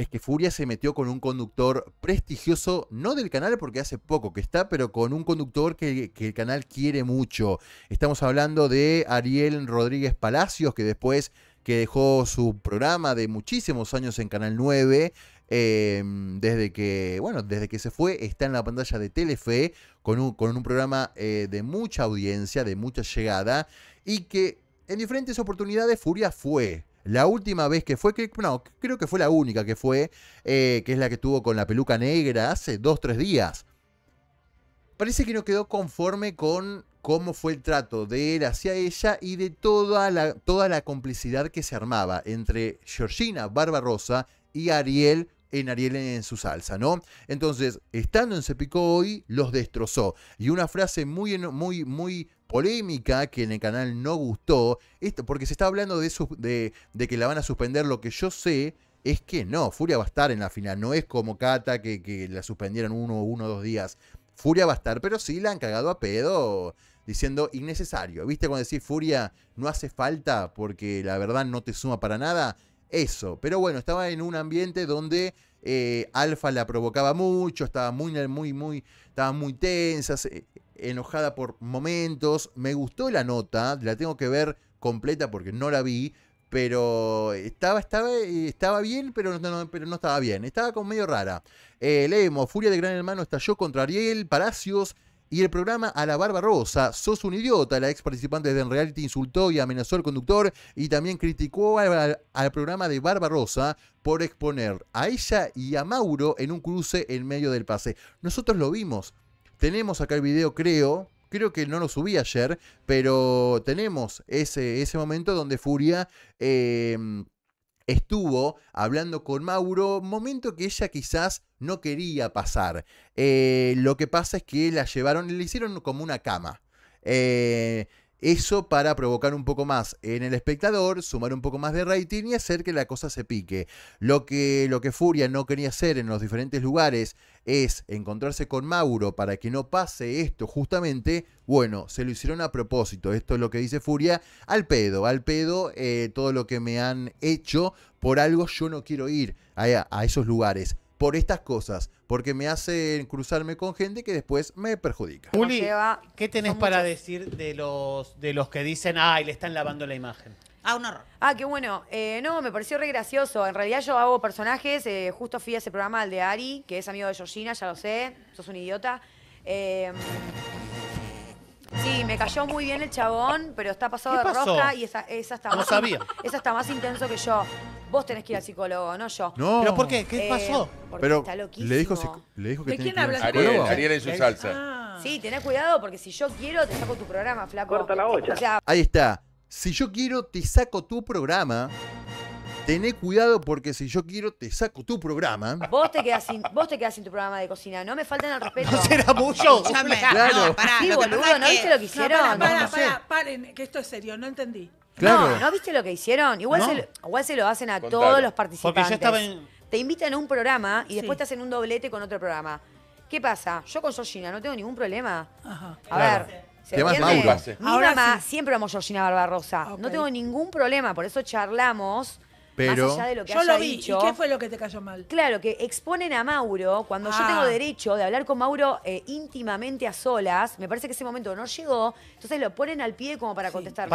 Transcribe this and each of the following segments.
es que Furia se metió con un conductor prestigioso, no del canal porque hace poco que está, pero con un conductor que, el canal quiere mucho. Estamos hablando de Ariel Rodríguez Palacios, que después que dejó su programa de muchísimos años en Canal 9, eh, desde que, bueno, desde que se fue, está en la pantalla de Telefe con un, con un programa eh, de mucha audiencia, de mucha llegada, y que en diferentes oportunidades Furia fue la última vez que fue, que, creo que fue la única que fue, eh, que es la que tuvo con la peluca negra hace dos, tres días. Parece que no quedó conforme con cómo fue el trato de él hacia ella y de toda la, toda la complicidad que se armaba entre Georgina Barbarosa y Ariel en Ariel en su salsa, ¿no? Entonces, estando en Se hoy, los destrozó. Y una frase muy, muy, muy polémica que en el canal no gustó, esto, porque se está hablando de, de, que la van a suspender, lo que yo sé es que no, Furia va a estar en la final, no es como Kata que, que la suspendieron uno, uno, dos días. Furia va a estar, pero sí la han cagado a pedo diciendo innecesario. ¿Viste cuando decís Furia no hace falta porque la verdad no te suma para nada? Eso, pero bueno, estaba en un ambiente donde eh, Alfa la provocaba mucho, estaba muy, muy, muy, estaba muy tensa, enojada por momentos. Me gustó la nota, la tengo que ver completa porque no la vi, pero estaba, estaba, estaba bien, pero no, pero no estaba bien. Estaba con medio rara. Eh, leemos, Furia de Gran Hermano estalló contra Ariel, Palacios y el programa A la Rosa, Sos un idiota, la ex participante de Reality insultó y amenazó al conductor y también criticó al, programa de Rosa por exponer a ella y a Mauro en un cruce en medio del pase. Nosotros lo vimos. Tenemos acá el video, creo, creo que no lo subí ayer, pero tenemos ese, ese momento donde Furia eh, estuvo hablando con Mauro, momento que ella quizás no quería pasar. Eh, lo que pasa es que la llevaron, le hicieron como una cama. Eh, eso para provocar un poco más en el espectador, sumar un poco más de rating y hacer que la cosa se pique. Lo que, lo que Furia no quería hacer en los diferentes lugares es encontrarse con Mauro para que no pase esto justamente. Bueno, se lo hicieron a propósito. Esto es lo que dice Furia. Al pedo, al pedo, eh, todo lo que me han hecho. Por algo yo no quiero ir a esos lugares por estas cosas, porque me hacen cruzarme con gente que después me perjudica. Juli, ¿qué tenés para decir de los, de los que dicen, ay, le están lavando la imagen? Ah, un horror. Ah, qué bueno. Eh, no, me pareció re gracioso. En realidad yo hago personajes. Eh, justo fui a ese programa, al de Ari, que es amigo de Georgina, ya lo sé. Sos un idiota. Eh, Sí, me cayó muy bien el chabón, pero está pasado de roja y esa, esa está más. sabía. Esa más intenso que yo. Vos tenés que ir al psicólogo, no yo. No. ¿Pero por qué? ¿Qué eh, pasó? Pero está loquísimo. le dijo, le dijo que ¿De quién Ariel, en su salsa. Ah. Sí, tenés cuidado porque si yo quiero te saco tu programa, flaco. Corta la olla. Ahí está. Si yo quiero, te saco tu programa. Tené cuidado porque si yo quiero te saco tu programa. Vos te quedás sin, vos te sin tu programa de cocina, no me faltan al respeto. No será mucho. Claro. No, pará, ¿no viste lo que hicieron? No, pará, pará, paren, que esto es serio, no entendí. Claro. No, ¿no viste lo que hicieron? Igual, se, igual se lo hacen a todos los participantes. Porque yo estaba Te invitan a un programa y después te hacen un doblete con otro programa. ¿Qué pasa? Yo con Georgina no tengo ningún problema. A ver. ¿Se Mi mamá siempre amó Georgina Barbarosa. No tengo ningún problema, por eso charlamos pero más lo que Dicho, qué fue lo que te cayó mal? Claro, que exponen a Mauro, cuando yo tengo ah. derecho de hablar con Mauro eh, íntimamente a solas, me parece que ese momento no llegó, entonces lo ponen al pie como para contestar.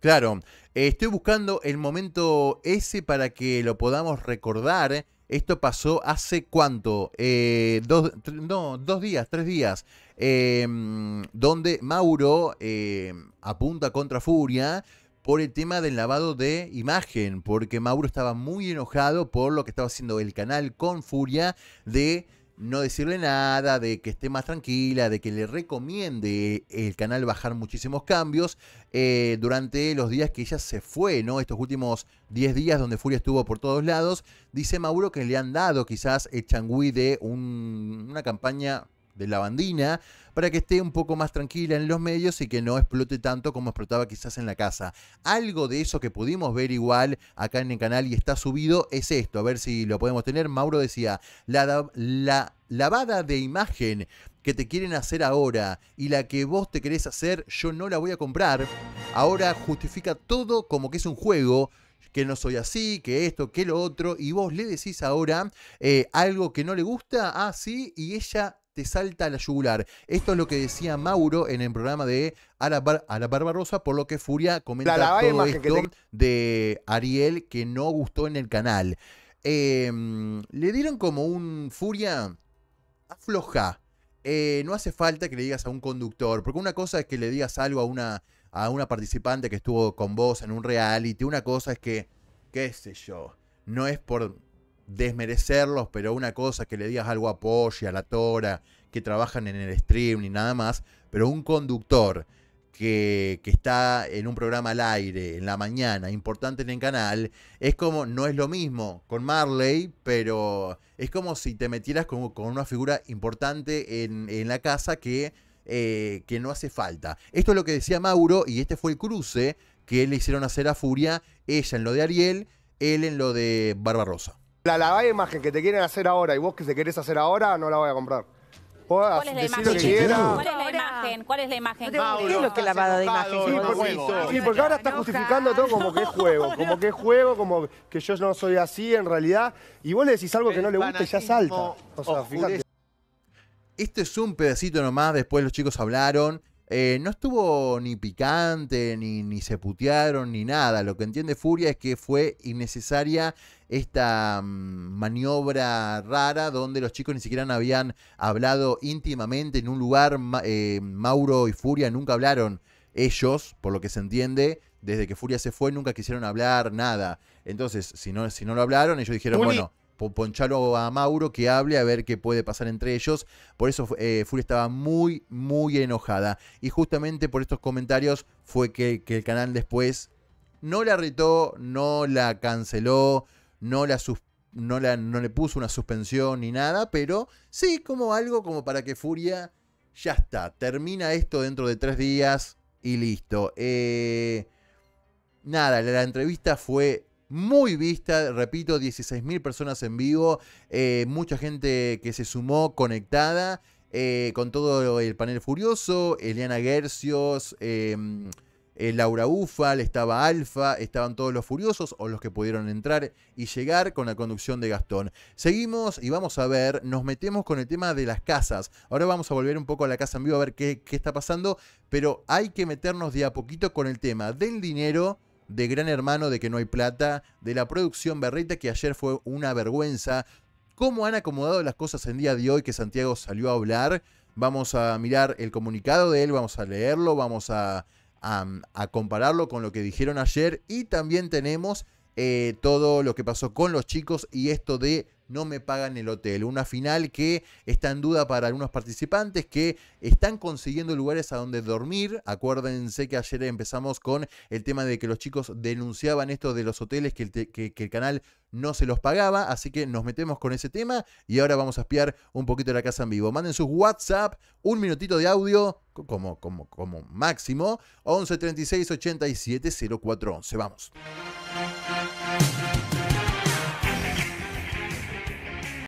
claro, estoy buscando el momento ese para que lo podamos recordar. Esto pasó hace cuánto? Eh, dos, no, días, tres días. Em, donde Mauro eh, apunta contra Furia por el tema del lavado de imagen, porque Mauro estaba muy enojado por lo que estaba haciendo el canal con furia de no decirle nada, de que esté más tranquila, de que le recomiende el canal bajar muchísimos cambios eh, durante los días que ella se fue, ¿no? Estos últimos 10 días donde Furia estuvo por todos lados. Dice Mauro que le han dado quizás el changüí de una campaña de la bandina para que esté un poco más tranquila en los medios y que no explote tanto como explotaba quizás en la casa. Algo de eso que pudimos ver igual acá en el canal y está subido es esto, a ver si lo podemos tener. Mauro decía, la, la lavada de imagen que te quieren hacer ahora y la que vos te querés hacer, yo no la voy a comprar. Ahora justifica todo como que es un juego, que no soy así, que esto, que lo otro, y vos le decís ahora eh, algo que no le gusta, ah, sí, y ella te salta la yugular. Esto es lo que decía Mauro en el programa de A la, Barbarosa, por lo que Furia comenta todo esto de Ariel que no gustó en el canal. Em, le dieron como un Furia afloja. Eh, no hace falta que le digas a un conductor, porque una cosa es que le digas algo a una a una participante que estuvo con vos en un reality. Una cosa es que, qué sé yo, no es por desmerecerlos, pero una cosa es que le digas algo a y a la Tora, que trabajan en el stream ni nada más, pero un conductor que, que, está en un programa al aire, en la mañana, importante en el canal, es como, no es lo mismo con Marley, pero es como si te metieras con, con una figura importante en, la casa que eh, que no hace falta. Esto es lo que decía Mauro y este fue el cruce que le hicieron hacer a Furia, ella en lo de Ariel, él en lo de Barbarosa. La lavada imagen que te quieren hacer ahora y vos que te querés hacer ahora, no la voy a comprar. ¿Cuál es, la imagen ¿Cuál es la imagen? ¿Cuál es la imagen? ¿Qué es lo que lavado de imagen? Sí, porque, ahora está justificando todo como que es juego, como que es juego, como que yo no soy así en realidad. Y vos le decís algo que no le gusta y ya salta. O sea, fíjate. Este es un pedacito nomás, después los chicos hablaron. Eh, no estuvo ni picante, ni, ni, se putearon, ni nada. Lo que entiende Furia es que fue innecesaria esta mm, maniobra rara donde los chicos ni siquiera habían hablado íntimamente en un lugar. Eh, Mauro y Furia nunca hablaron ellos, por lo que se entiende. Desde que Furia se fue nunca quisieron hablar nada. Entonces, si no, si no lo hablaron, ellos dijeron, bueno ponchalo a Mauro que hable a ver qué puede pasar entre ellos. Por eso eh, Furia estaba muy, muy enojada. Y justamente por estos comentarios fue que, el canal después no la retó, no la canceló, no la No, le puso una suspensión ni nada, pero sí como algo como para que Furia ya está. Termina esto dentro de tres días y listo. Eh, nada, la entrevista fue muy vista, repito, 16.000 personas en vivo, eh, mucha gente que se sumó conectada, eh, con todo el panel furioso, Eliana Gercios, em, eh, Laura Ufal, estaba Alfa, estaban todos los furiosos o los que pudieron entrar y llegar con la conducción de Gastón. Seguimos y vamos a ver, nos metemos con el tema de las casas. Ahora vamos a volver un poco a la casa en vivo a ver qué, qué está pasando, pero hay que meternos de a poquito con el tema del dinero de Gran Hermano, de que no hay plata, de la producción berreta que ayer fue una vergüenza, cómo han acomodado las cosas en día de hoy que Santiago salió a hablar. Vamos a mirar el comunicado de él, vamos a leerlo, vamos a, compararlo con lo que dijeron ayer y también tenemos eh, todo lo que pasó con los chicos y esto de no me pagan el hotel. Una final que está en duda para algunos participantes que están consiguiendo lugares a donde dormir. Acuérdense que ayer empezamos con el tema de que los chicos denunciaban esto de los hoteles, que el, canal no se los pagaba, así que nos metemos con ese tema y ahora vamos a espiar un poquito la casa en vivo. Manden sus WhatsApp, un minutito de audio como, como, como máximo, 11 36 87 04 11. Vamos.